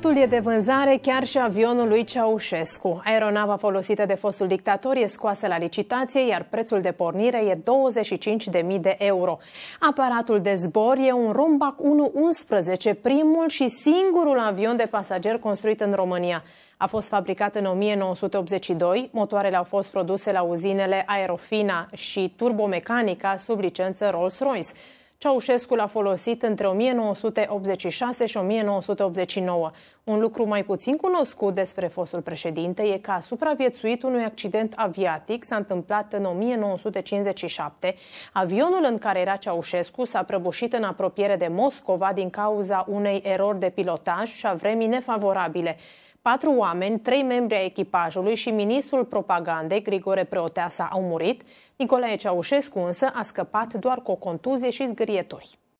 Totul e de vânzare, chiar și avionul lui Ceaușescu. Aeronava folosită de fostul dictator e scoasă la licitație, iar prețul de pornire e 25.000 de euro. Aparatul de zbor e un Rombac 111, primul și singurul avion de pasager construit în România. A fost fabricat în 1982, motoarele au fost produse la uzinele Aerofina și Turbomecanica sub licență Rolls-Royce. Ceaușescu l-a folosit între 1986 și 1989. Un lucru mai puțin cunoscut despre fostul președinte e că a supraviețuit unui accident aviatic s-a întâmplat în 1957. Avionul în care era Ceaușescu s-a prăbușit în apropiere de Moscova din cauza unei erori de pilotaj și a vremii nefavorabile. Patru oameni, trei membri ai echipajului și ministrul propagandei Grigore Preoteasa au murit, Nicolae Ceaușescu însă a scăpat doar cu o contuzie și zgârieturi.